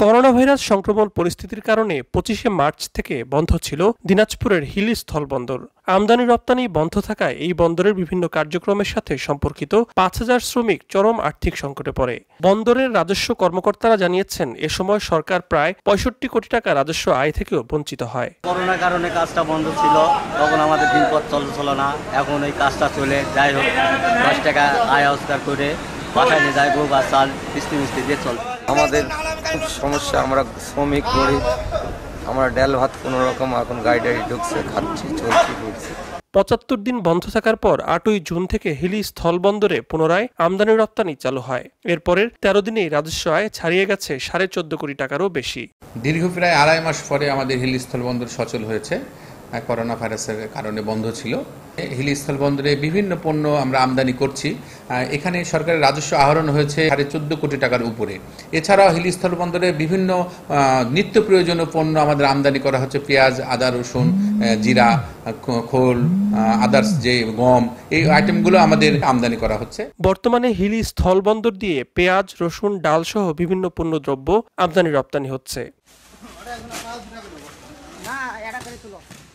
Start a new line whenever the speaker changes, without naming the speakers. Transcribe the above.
corona virus সংক্রমণ পরিস্থিতির কারণে পঁচিশে মার্চ থেকে বন্ধ ছিল দিনাজপুরের হিলি স্থলবন্দর আমদানি রপ্তানি বন্ধ থাকায় এই বন্দরের বিভিন্ন কার্যক্রমের সাথে সম্পর্কিত পাঁচ হাজার শ্রমিক চরম আর্থিক সংকটে পড়ে বন্দরের রাজস্ব কর্মকর্তারা জানিয়েছেন এ সময় সরকার প্রায় পঁয়ষট্টি কোটি টাকা রাজস্ব আয় থেকেও বঞ্চিত হয়
করোনার কারণে কাজটা বন্ধ ছিল তখন আমাদের দিনপথ ছিল না এখন এই কাজটা চলে যাই হোক দশ টাকা আয় রোজগার করে বাসায় যাই হোক বা চাল মিষ্টি মিষ্টি দিয়ে চলে আমাদের খুব সমস্যা আমরা শ্রমিক করি আমরা ডাল ভাত কোনোরকম
এখন গাড়ি ডাড়ি ঢুকছে খাচ্ছি চলছি ঘুরছি পঁচাত্তর দিন বন্ধ থাকার পর আটই জুন থেকে হিলি স্থলবন্দরে পুনরায় আমদানি রপ্তানি চালু হয় এরপরের তেরো দিনেই রাজস্ব আয়
ছাড়িয়ে গেছে সাড়ে চোদ্দ কোটি টাকারও বেশি দীর্ঘ প্রায় আড়াই মাস পরে আমাদের হিলি স্থলবন্দর সচল হয়েছে করোনা ভাইরাসের কারণে বন্ধ ছিল হিলি স্থল বন্দরে বিভিন্ন পণ্য আমরা আমদানি করছি এখানে সরকারের রাজস্ব আহরণ হয়েছে সাড়ে চোদ্দ কোটি টাকার উপরে এছাড়াও হিলি স্থল বন্দরে বিভিন্ন নিত্য প্রয়োজনীয় পণ্য আমাদের আমদানি করা হচ্ছে পেঁয়াজ আদা রসুন জিরা খোল আদার্স যে গম এই আইটেমগুলো আমাদের আমদানি করা হচ্ছে বর্তমানে হিলি স্থল বন্দর দিয়ে পেঁয়াজ
রসুন ডাল সহ বিভিন্ন পণ্য দ্রব্য আমদানি রপ্তানি হচ্ছে
না